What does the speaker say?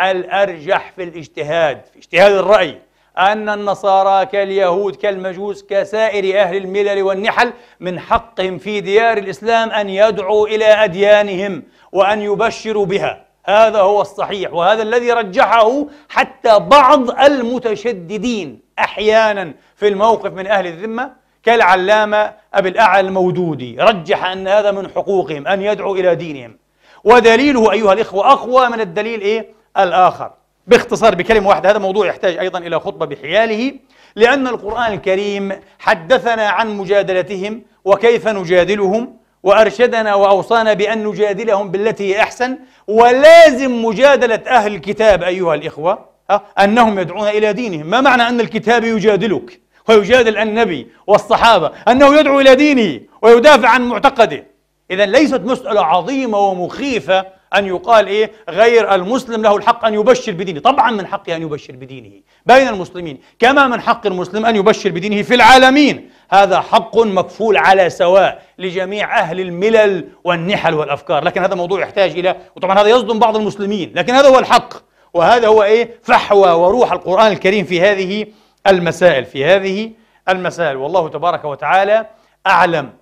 الأرجح في الاجتهاد في اجتهاد الرأي أن النصارى كاليهود كالمجوس كسائر أهل الملل والنحل من حقهم في ديار الإسلام أن يدعوا إلى أديانهم وأن يبشروا بها هذا هو الصحيح وهذا الذي رجحه حتى بعض المتشددين أحيانا في الموقف من أهل الذمة كالعلامة أبي الأعلى المودودي رجح أن هذا من حقوقهم أن يدعوا إلى دينهم ودليله أيها الإخوة أقوى من الدليل إيه؟ الآخر باختصار بكلمة واحدة هذا موضوع يحتاج أيضا إلى خطبة بحياله لأن القرآن الكريم حدثنا عن مجادلتهم وكيف نجادلهم وأرشدنا وأوصانا بأن نجادلهم بالتي هي أحسن ولازم مجادلة أهل الكتاب أيها الإخوة أنهم يدعون إلى دينهم ما معنى أن الكتاب يجادلك ويجادل النبي والصحابة أنه يدعو إلى دينه ويدافع عن معتقده إذا ليست مسألة عظيمة ومخيفة أن يقال إيه غير المسلم له الحق أن يبشر بدينه طبعا من حقه أن يبشر بدينه بين المسلمين كما من حق المسلم أن يبشر بدينه في العالمين هذا حق مكفول على سواء لجميع أهل الملل والنحل والأفكار لكن هذا موضوع يحتاج إلى وطبعا هذا يصدم بعض المسلمين لكن هذا هو الحق وهذا هو إيه فحوى وروح القرآن الكريم في هذه المسائل في هذه المسائل والله تبارك وتعالى أعلم